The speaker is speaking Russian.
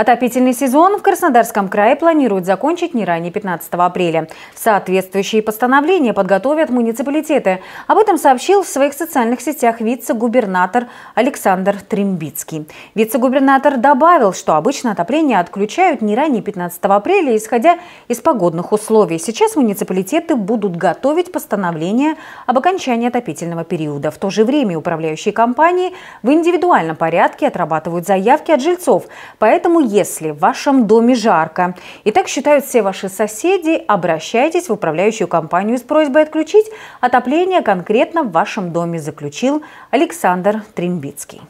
Отопительный сезон в Краснодарском крае планируют закончить не ранее 15 апреля. Соответствующие постановления подготовят муниципалитеты. Об этом сообщил в своих социальных сетях вице-губернатор Александр Трембицкий. Вице-губернатор добавил, что обычно отопление отключают не ранее 15 апреля, исходя из погодных условий. Сейчас муниципалитеты будут готовить постановление об окончании отопительного периода. В то же время управляющие компании в индивидуальном порядке отрабатывают заявки от жильцов. Поэтому если в вашем доме жарко и так считают все ваши соседи, обращайтесь в управляющую компанию с просьбой отключить отопление конкретно в вашем доме, заключил Александр Трембицкий.